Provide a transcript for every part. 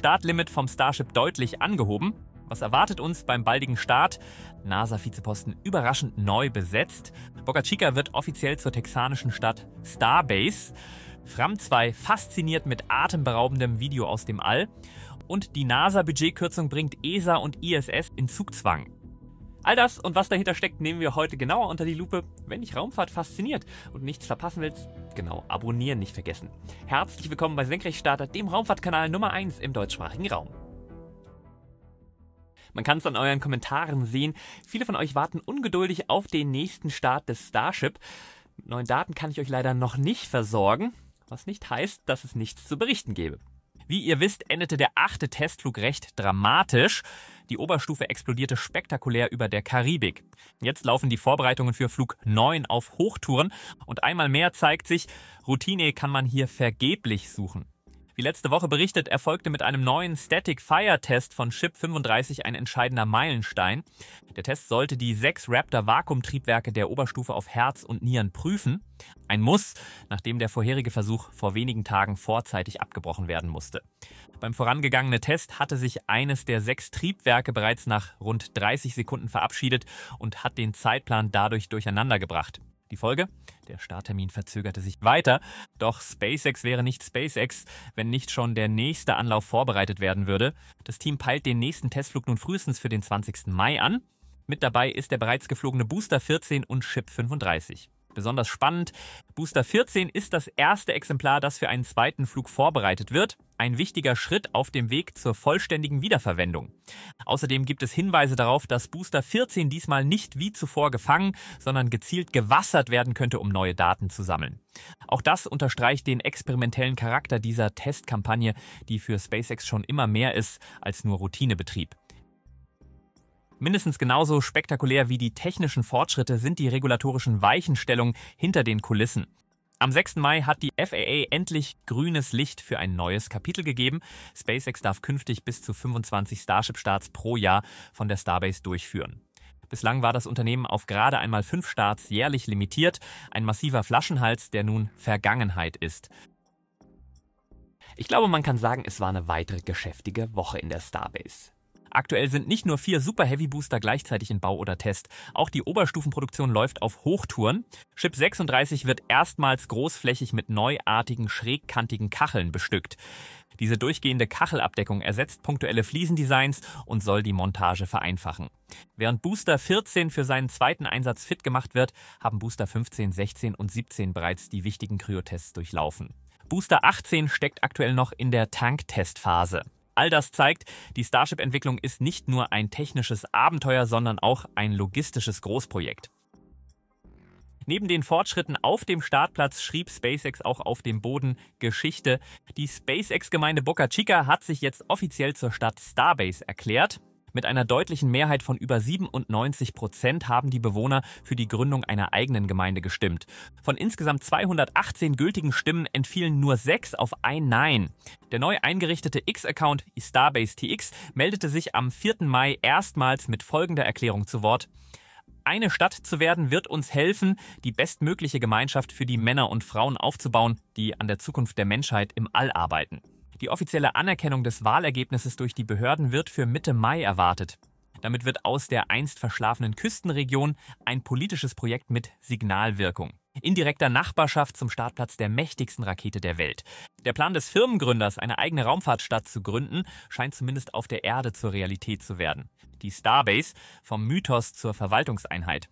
Startlimit vom Starship deutlich angehoben. Was erwartet uns beim baldigen Start? NASA-Vizeposten überraschend neu besetzt. Boca Chica wird offiziell zur texanischen Stadt Starbase. Fram 2 fasziniert mit atemberaubendem Video aus dem All. Und die NASA-Budgetkürzung bringt ESA und ISS in Zugzwang. All das und was dahinter steckt, nehmen wir heute genauer unter die Lupe. Wenn dich Raumfahrt fasziniert und nichts verpassen willst, genau, abonnieren nicht vergessen. Herzlich willkommen bei Senkrechtstarter, dem Raumfahrtkanal Nummer 1 im deutschsprachigen Raum. Man kann es an euren Kommentaren sehen. Viele von euch warten ungeduldig auf den nächsten Start des Starship. Mit neuen Daten kann ich euch leider noch nicht versorgen, was nicht heißt, dass es nichts zu berichten gäbe. Wie ihr wisst, endete der achte Testflug recht dramatisch. Die Oberstufe explodierte spektakulär über der Karibik. Jetzt laufen die Vorbereitungen für Flug 9 auf Hochtouren und einmal mehr zeigt sich, Routine kann man hier vergeblich suchen. Wie letzte Woche berichtet, erfolgte mit einem neuen Static Fire Test von Ship 35 ein entscheidender Meilenstein. Der Test sollte die sechs Raptor Vakuumtriebwerke der Oberstufe auf Herz und Nieren prüfen. Ein Muss, nachdem der vorherige Versuch vor wenigen Tagen vorzeitig abgebrochen werden musste. Beim vorangegangenen Test hatte sich eines der sechs Triebwerke bereits nach rund 30 Sekunden verabschiedet und hat den Zeitplan dadurch durcheinander gebracht. Die Folge? Der Starttermin verzögerte sich weiter, doch SpaceX wäre nicht SpaceX, wenn nicht schon der nächste Anlauf vorbereitet werden würde. Das Team peilt den nächsten Testflug nun frühestens für den 20. Mai an. Mit dabei ist der bereits geflogene Booster 14 und Chip 35. Besonders spannend, Booster 14 ist das erste Exemplar, das für einen zweiten Flug vorbereitet wird. Ein wichtiger Schritt auf dem Weg zur vollständigen Wiederverwendung. Außerdem gibt es Hinweise darauf, dass Booster 14 diesmal nicht wie zuvor gefangen, sondern gezielt gewassert werden könnte, um neue Daten zu sammeln. Auch das unterstreicht den experimentellen Charakter dieser Testkampagne, die für SpaceX schon immer mehr ist als nur Routinebetrieb. Mindestens genauso spektakulär wie die technischen Fortschritte sind die regulatorischen Weichenstellungen hinter den Kulissen. Am 6. Mai hat die FAA endlich grünes Licht für ein neues Kapitel gegeben. SpaceX darf künftig bis zu 25 Starship-Starts pro Jahr von der Starbase durchführen. Bislang war das Unternehmen auf gerade einmal fünf Starts jährlich limitiert, ein massiver Flaschenhals, der nun Vergangenheit ist. Ich glaube, man kann sagen, es war eine weitere geschäftige Woche in der Starbase. Aktuell sind nicht nur vier Super Heavy Booster gleichzeitig in Bau oder Test. Auch die Oberstufenproduktion läuft auf Hochtouren. Chip 36 wird erstmals großflächig mit neuartigen schrägkantigen Kacheln bestückt. Diese durchgehende Kachelabdeckung ersetzt punktuelle Fliesendesigns und soll die Montage vereinfachen. Während Booster 14 für seinen zweiten Einsatz fit gemacht wird, haben Booster 15, 16 und 17 bereits die wichtigen Kryotests durchlaufen. Booster 18 steckt aktuell noch in der Tanktestphase. All das zeigt, die Starship-Entwicklung ist nicht nur ein technisches Abenteuer, sondern auch ein logistisches Großprojekt. Neben den Fortschritten auf dem Startplatz schrieb SpaceX auch auf dem Boden Geschichte. Die SpaceX-Gemeinde Boca Chica hat sich jetzt offiziell zur Stadt Starbase erklärt. Mit einer deutlichen Mehrheit von über 97 Prozent haben die Bewohner für die Gründung einer eigenen Gemeinde gestimmt. Von insgesamt 218 gültigen Stimmen entfielen nur sechs auf ein Nein. Der neu eingerichtete X-Account Starbase TX meldete sich am 4. Mai erstmals mit folgender Erklärung zu Wort. Eine Stadt zu werden wird uns helfen, die bestmögliche Gemeinschaft für die Männer und Frauen aufzubauen, die an der Zukunft der Menschheit im All arbeiten. Die offizielle Anerkennung des Wahlergebnisses durch die Behörden wird für Mitte Mai erwartet. Damit wird aus der einst verschlafenen Küstenregion ein politisches Projekt mit Signalwirkung. In direkter Nachbarschaft zum Startplatz der mächtigsten Rakete der Welt. Der Plan des Firmengründers, eine eigene Raumfahrtstadt zu gründen, scheint zumindest auf der Erde zur Realität zu werden. Die Starbase vom Mythos zur Verwaltungseinheit.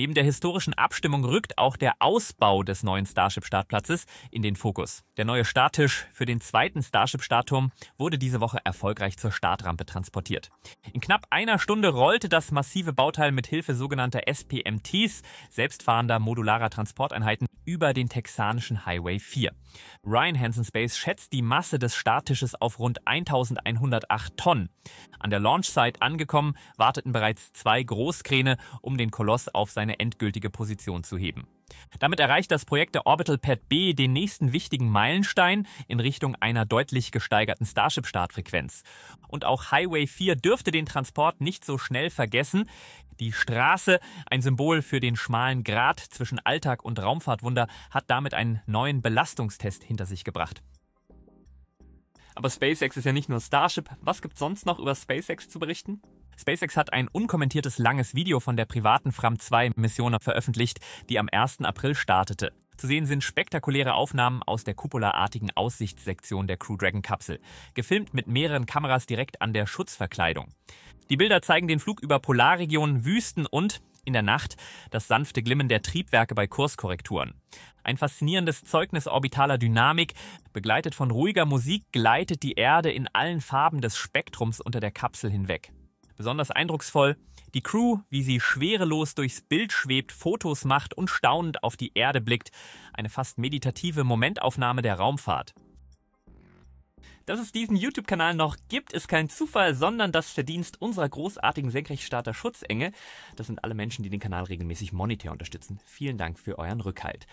Neben der historischen Abstimmung rückt auch der Ausbau des neuen Starship-Startplatzes in den Fokus. Der neue Starttisch für den zweiten Starship-Startturm wurde diese Woche erfolgreich zur Startrampe transportiert. In knapp einer Stunde rollte das massive Bauteil mit Hilfe sogenannter SPMTs, selbstfahrender modularer Transporteinheiten, über den texanischen Highway 4. Ryan Hansen Space schätzt die Masse des Starttisches auf rund 1108 Tonnen. An der Launch Site angekommen, warteten bereits zwei Großkräne, um den Koloss auf seine eine endgültige Position zu heben. Damit erreicht das Projekt der Orbital Pad B den nächsten wichtigen Meilenstein in Richtung einer deutlich gesteigerten Starship-Startfrequenz. Und auch Highway 4 dürfte den Transport nicht so schnell vergessen. Die Straße, ein Symbol für den schmalen Grat zwischen Alltag und Raumfahrtwunder, hat damit einen neuen Belastungstest hinter sich gebracht. Aber SpaceX ist ja nicht nur Starship. Was gibt's sonst noch über SpaceX zu berichten? SpaceX hat ein unkommentiertes langes Video von der privaten Fram-2-Mission veröffentlicht, die am 1. April startete. Zu sehen sind spektakuläre Aufnahmen aus der kupolartigen Aussichtssektion der Crew Dragon Kapsel, gefilmt mit mehreren Kameras direkt an der Schutzverkleidung. Die Bilder zeigen den Flug über Polarregionen, Wüsten und in der Nacht das sanfte Glimmen der Triebwerke bei Kurskorrekturen. Ein faszinierendes Zeugnis orbitaler Dynamik, begleitet von ruhiger Musik, gleitet die Erde in allen Farben des Spektrums unter der Kapsel hinweg. Besonders eindrucksvoll die Crew, wie sie schwerelos durchs Bild schwebt, Fotos macht und staunend auf die Erde blickt. Eine fast meditative Momentaufnahme der Raumfahrt. Dass es diesen YouTube-Kanal noch gibt, ist kein Zufall, sondern das Verdienst unserer großartigen Senkrechtstarter Schutzenge. Das sind alle Menschen, die den Kanal regelmäßig monetär unterstützen. Vielen Dank für euren Rückhalt.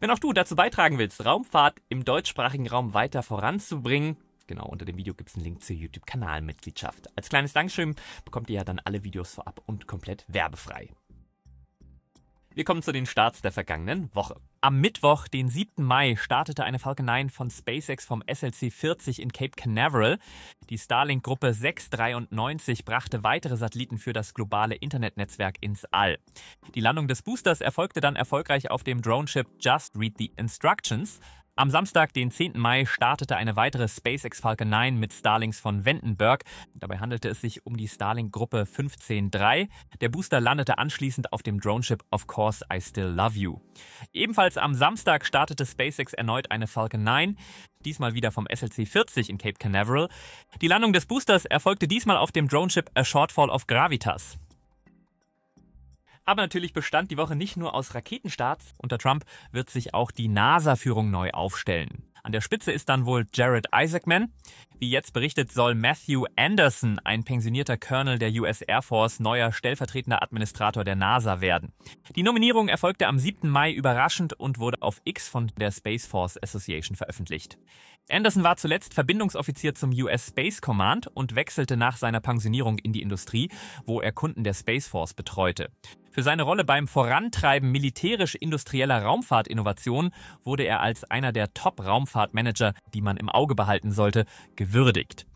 Wenn auch du dazu beitragen willst, Raumfahrt im deutschsprachigen Raum weiter voranzubringen, Genau, unter dem Video gibt es einen Link zur YouTube-Kanalmitgliedschaft. Als kleines Dankeschön bekommt ihr ja dann alle Videos vorab und komplett werbefrei. Wir kommen zu den Starts der vergangenen Woche. Am Mittwoch, den 7. Mai, startete eine Falcon 9 von SpaceX vom SLC 40 in Cape Canaveral. Die Starlink-Gruppe 693 brachte weitere Satelliten für das globale Internetnetzwerk ins All. Die Landung des Boosters erfolgte dann erfolgreich auf dem Drone-Ship Just Read the Instructions. Am Samstag, den 10. Mai, startete eine weitere SpaceX Falcon 9 mit Starlings von Vandenberg. Dabei handelte es sich um die Starlink-Gruppe 15-3. Der Booster landete anschließend auf dem Droneship Of Course I Still Love You. Ebenfalls am Samstag startete SpaceX erneut eine Falcon 9, diesmal wieder vom SLC 40 in Cape Canaveral. Die Landung des Boosters erfolgte diesmal auf dem Droneship A Shortfall of Gravitas. Aber natürlich bestand die Woche nicht nur aus Raketenstarts. Unter Trump wird sich auch die NASA-Führung neu aufstellen. An der Spitze ist dann wohl Jared Isaacman. Wie jetzt berichtet, soll Matthew Anderson, ein pensionierter Colonel der US Air Force, neuer stellvertretender Administrator der NASA werden. Die Nominierung erfolgte am 7. Mai überraschend und wurde auf X von der Space Force Association veröffentlicht. Anderson war zuletzt Verbindungsoffizier zum US Space Command und wechselte nach seiner Pensionierung in die Industrie, wo er Kunden der Space Force betreute. Für seine Rolle beim Vorantreiben militärisch-industrieller Raumfahrtinnovationen wurde er als einer der Top-Raumfahrtmanager, die man im Auge behalten sollte, gewürdigt.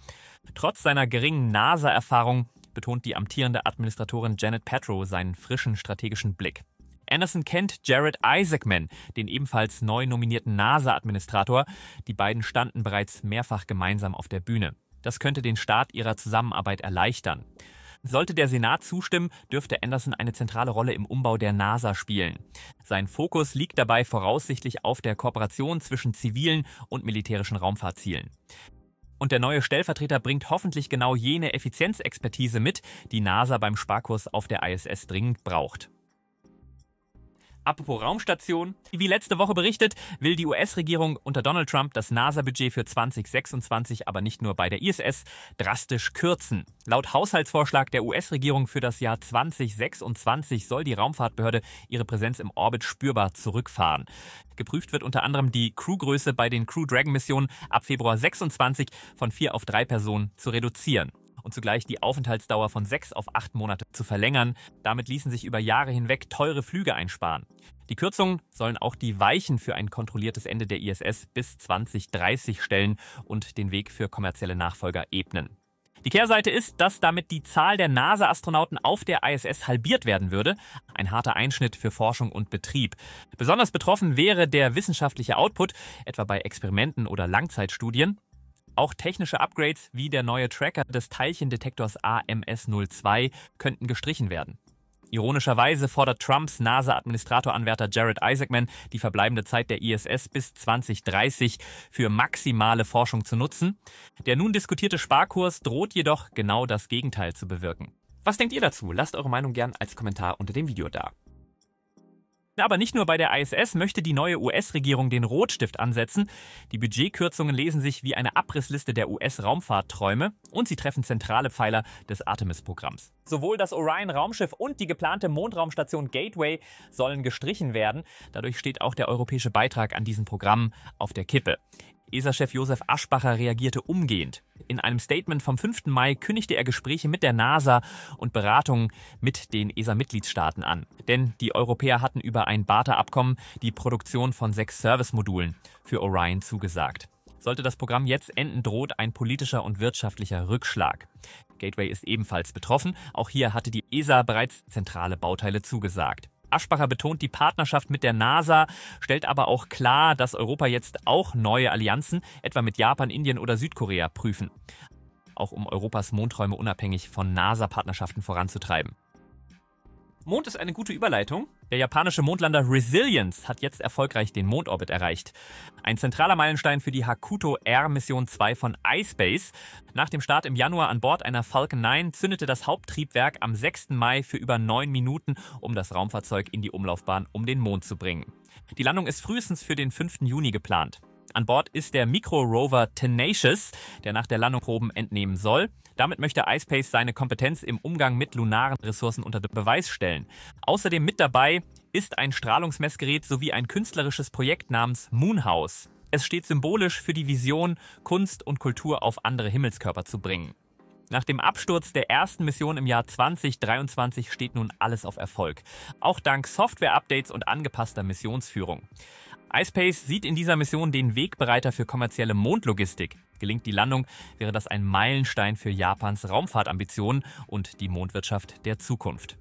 Trotz seiner geringen NASA-Erfahrung betont die amtierende Administratorin Janet Petro seinen frischen strategischen Blick. Anderson kennt Jared Isaacman, den ebenfalls neu nominierten NASA-Administrator. Die beiden standen bereits mehrfach gemeinsam auf der Bühne. Das könnte den Start ihrer Zusammenarbeit erleichtern. Sollte der Senat zustimmen, dürfte Anderson eine zentrale Rolle im Umbau der NASA spielen. Sein Fokus liegt dabei voraussichtlich auf der Kooperation zwischen zivilen und militärischen Raumfahrtzielen. Und der neue Stellvertreter bringt hoffentlich genau jene Effizienzexpertise mit, die NASA beim Sparkurs auf der ISS dringend braucht. Apropos Raumstation. Wie letzte Woche berichtet, will die US-Regierung unter Donald Trump das NASA-Budget für 2026 aber nicht nur bei der ISS drastisch kürzen. Laut Haushaltsvorschlag der US-Regierung für das Jahr 2026 soll die Raumfahrtbehörde ihre Präsenz im Orbit spürbar zurückfahren. Geprüft wird unter anderem die Crewgröße bei den Crew Dragon-Missionen ab Februar 26 von vier auf drei Personen zu reduzieren und zugleich die Aufenthaltsdauer von sechs auf acht Monate zu verlängern. Damit ließen sich über Jahre hinweg teure Flüge einsparen. Die Kürzungen sollen auch die Weichen für ein kontrolliertes Ende der ISS bis 2030 stellen und den Weg für kommerzielle Nachfolger ebnen. Die Kehrseite ist, dass damit die Zahl der NASA-Astronauten auf der ISS halbiert werden würde. Ein harter Einschnitt für Forschung und Betrieb. Besonders betroffen wäre der wissenschaftliche Output, etwa bei Experimenten oder Langzeitstudien. Auch technische Upgrades wie der neue Tracker des Teilchendetektors AMS-02 könnten gestrichen werden. Ironischerweise fordert Trumps NASA-Administratoranwärter Jared Isaacman, die verbleibende Zeit der ISS bis 2030 für maximale Forschung zu nutzen. Der nun diskutierte Sparkurs droht jedoch genau das Gegenteil zu bewirken. Was denkt ihr dazu? Lasst eure Meinung gern als Kommentar unter dem Video da. Aber nicht nur bei der ISS möchte die neue US-Regierung den Rotstift ansetzen. Die Budgetkürzungen lesen sich wie eine Abrissliste der US-Raumfahrtträume und sie treffen zentrale Pfeiler des Artemis-Programms. Sowohl das Orion-Raumschiff und die geplante Mondraumstation Gateway sollen gestrichen werden. Dadurch steht auch der europäische Beitrag an diesen Programmen auf der Kippe. ESA-Chef Josef Aschbacher reagierte umgehend. In einem Statement vom 5. Mai kündigte er Gespräche mit der NASA und Beratungen mit den ESA-Mitgliedstaaten an. Denn die Europäer hatten über ein BARTA-Abkommen die Produktion von sechs Service-Modulen für Orion zugesagt. Sollte das Programm jetzt enden, droht ein politischer und wirtschaftlicher Rückschlag. Gateway ist ebenfalls betroffen. Auch hier hatte die ESA bereits zentrale Bauteile zugesagt. Aschbacher betont die Partnerschaft mit der NASA, stellt aber auch klar, dass Europa jetzt auch neue Allianzen, etwa mit Japan, Indien oder Südkorea, prüfen. Auch um Europas Mondräume unabhängig von NASA-Partnerschaften voranzutreiben. Mond ist eine gute Überleitung, der japanische Mondlander Resilience hat jetzt erfolgreich den Mondorbit erreicht. Ein zentraler Meilenstein für die Hakuto R Mission 2 von iSpace. Nach dem Start im Januar an Bord einer Falcon 9 zündete das Haupttriebwerk am 6. Mai für über neun Minuten, um das Raumfahrzeug in die Umlaufbahn um den Mond zu bringen. Die Landung ist frühestens für den 5. Juni geplant. An Bord ist der Mikro-Rover Tenacious, der nach der Landung Proben entnehmen soll. Damit möchte iSpace seine Kompetenz im Umgang mit lunaren Ressourcen unter Beweis stellen. Außerdem mit dabei ist ein Strahlungsmessgerät sowie ein künstlerisches Projekt namens Moonhouse. Es steht symbolisch für die Vision, Kunst und Kultur auf andere Himmelskörper zu bringen. Nach dem Absturz der ersten Mission im Jahr 2023 steht nun alles auf Erfolg. Auch dank Software-Updates und angepasster Missionsführung. iSpace sieht in dieser Mission den Wegbereiter für kommerzielle Mondlogistik. Gelingt die Landung, wäre das ein Meilenstein für Japans Raumfahrtambitionen und die Mondwirtschaft der Zukunft.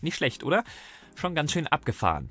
Nicht schlecht, oder? Schon ganz schön abgefahren.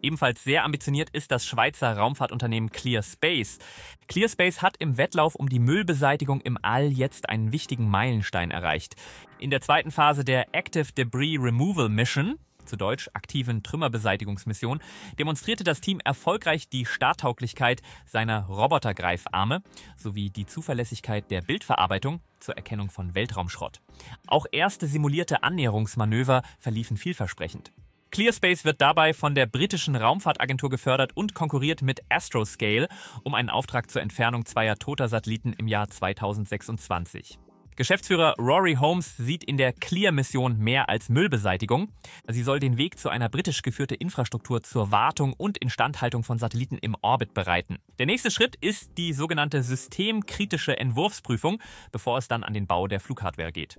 Ebenfalls sehr ambitioniert ist das Schweizer Raumfahrtunternehmen ClearSpace. ClearSpace hat im Wettlauf um die Müllbeseitigung im All jetzt einen wichtigen Meilenstein erreicht. In der zweiten Phase der Active Debris Removal Mission, zu Deutsch aktiven Trümmerbeseitigungsmission, demonstrierte das Team erfolgreich die Starttauglichkeit seiner Robotergreifarme sowie die Zuverlässigkeit der Bildverarbeitung zur Erkennung von Weltraumschrott. Auch erste simulierte Annäherungsmanöver verliefen vielversprechend. ClearSpace wird dabei von der britischen Raumfahrtagentur gefördert und konkurriert mit Astroscale um einen Auftrag zur Entfernung zweier toter Satelliten im Jahr 2026. Geschäftsführer Rory Holmes sieht in der Clear-Mission mehr als Müllbeseitigung. Sie soll den Weg zu einer britisch geführten Infrastruktur zur Wartung und Instandhaltung von Satelliten im Orbit bereiten. Der nächste Schritt ist die sogenannte systemkritische Entwurfsprüfung, bevor es dann an den Bau der Flughardware geht.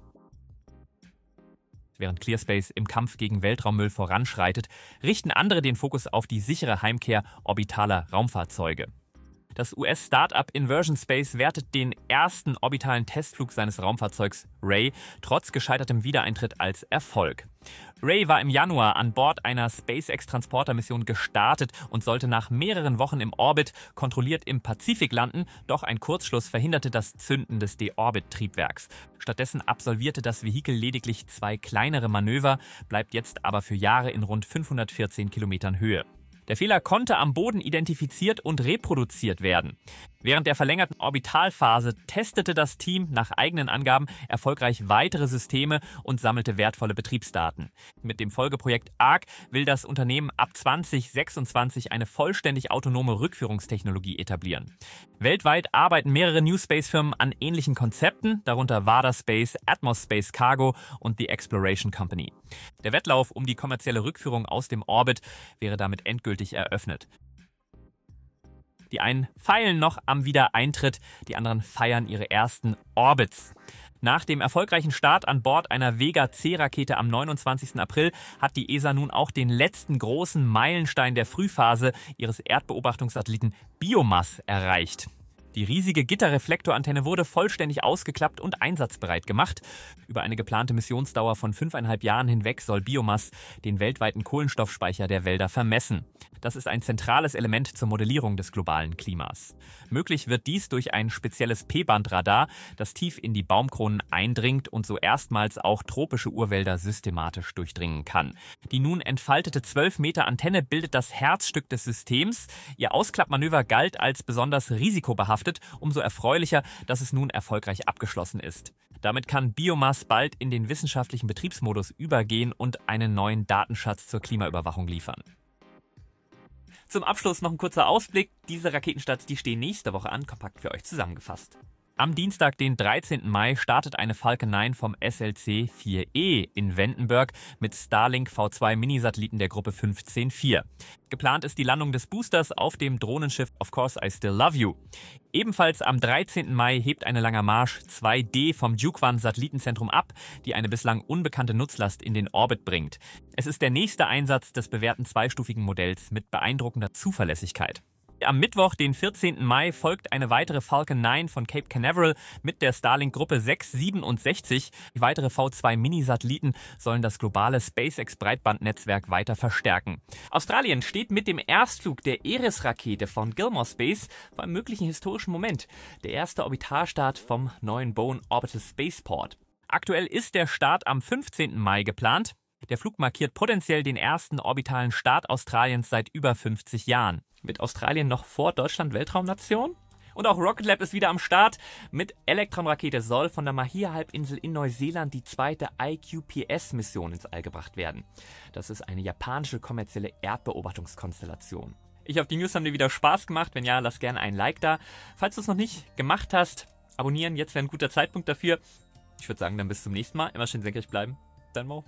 Während ClearSpace im Kampf gegen Weltraummüll voranschreitet, richten andere den Fokus auf die sichere Heimkehr orbitaler Raumfahrzeuge. Das US-Startup Inversion Space wertet den ersten orbitalen Testflug seines Raumfahrzeugs Ray trotz gescheitertem Wiedereintritt als Erfolg. Ray war im Januar an Bord einer SpaceX-Transporter-Mission gestartet und sollte nach mehreren Wochen im Orbit kontrolliert im Pazifik landen, doch ein Kurzschluss verhinderte das Zünden des Deorbit-Triebwerks. Stattdessen absolvierte das Vehikel lediglich zwei kleinere Manöver, bleibt jetzt aber für Jahre in rund 514 Kilometern Höhe. Der Fehler konnte am Boden identifiziert und reproduziert werden. Während der verlängerten Orbitalphase testete das Team nach eigenen Angaben erfolgreich weitere Systeme und sammelte wertvolle Betriebsdaten. Mit dem Folgeprojekt ARC will das Unternehmen ab 2026 eine vollständig autonome Rückführungstechnologie etablieren. Weltweit arbeiten mehrere New Space Firmen an ähnlichen Konzepten, darunter Vada Space, Atmos Space Cargo und The Exploration Company. Der Wettlauf um die kommerzielle Rückführung aus dem Orbit wäre damit endgültig endgültig eröffnet. Die einen feilen noch am Wiedereintritt, die anderen feiern ihre ersten Orbits. Nach dem erfolgreichen Start an Bord einer Vega C-Rakete am 29. April hat die ESA nun auch den letzten großen Meilenstein der Frühphase ihres Erdbeobachtungssatelliten Biomass erreicht. Die riesige Gitterreflektorantenne wurde vollständig ausgeklappt und einsatzbereit gemacht. Über eine geplante Missionsdauer von fünfeinhalb Jahren hinweg soll Biomass den weltweiten Kohlenstoffspeicher der Wälder vermessen. Das ist ein zentrales Element zur Modellierung des globalen Klimas. Möglich wird dies durch ein spezielles P-Band-Radar, das tief in die Baumkronen eindringt und so erstmals auch tropische Urwälder systematisch durchdringen kann. Die nun entfaltete 12 Meter Antenne bildet das Herzstück des Systems. Ihr Ausklappmanöver galt als besonders risikobehaftet, umso erfreulicher, dass es nun erfolgreich abgeschlossen ist. Damit kann Biomass bald in den wissenschaftlichen Betriebsmodus übergehen und einen neuen Datenschatz zur Klimaüberwachung liefern. Zum Abschluss noch ein kurzer Ausblick. Diese Raketenstarts, die stehen nächste Woche an, kompakt für euch zusammengefasst. Am Dienstag, den 13. Mai, startet eine Falcon 9 vom SLC 4E in Wendenberg mit Starlink V2 Minisatelliten der Gruppe 154. Geplant ist die Landung des Boosters auf dem Drohnenschiff Of Course I Still Love You. Ebenfalls am 13. Mai hebt eine Langer Marsch 2D vom Juquan Satellitenzentrum ab, die eine bislang unbekannte Nutzlast in den Orbit bringt. Es ist der nächste Einsatz des bewährten zweistufigen Modells mit beeindruckender Zuverlässigkeit. Am Mittwoch, den 14. Mai, folgt eine weitere Falcon 9 von Cape Canaveral mit der Starlink-Gruppe 667. Weitere V2-Mini-Satelliten sollen das globale SpaceX-Breitbandnetzwerk weiter verstärken. Australien steht mit dem Erstflug der Eris-Rakete von Gilmore Space vor einem möglichen historischen Moment. Der erste Orbitalstart vom neuen Bone Orbital Spaceport. Aktuell ist der Start am 15. Mai geplant. Der Flug markiert potenziell den ersten orbitalen Start Australiens seit über 50 Jahren. Mit Australien noch vor Deutschland Weltraumnation? Und auch Rocket Lab ist wieder am Start. Mit Elektron-Rakete soll von der Mahia-Halbinsel in Neuseeland die zweite IQPS-Mission ins All gebracht werden. Das ist eine japanische kommerzielle Erdbeobachtungskonstellation. Ich hoffe, die News haben dir wieder Spaß gemacht. Wenn ja, lass gerne einen Like da. Falls du es noch nicht gemacht hast, abonnieren, jetzt wäre ein guter Zeitpunkt dafür. Ich würde sagen, dann bis zum nächsten Mal. Immer schön senkrecht bleiben. Dein Mo.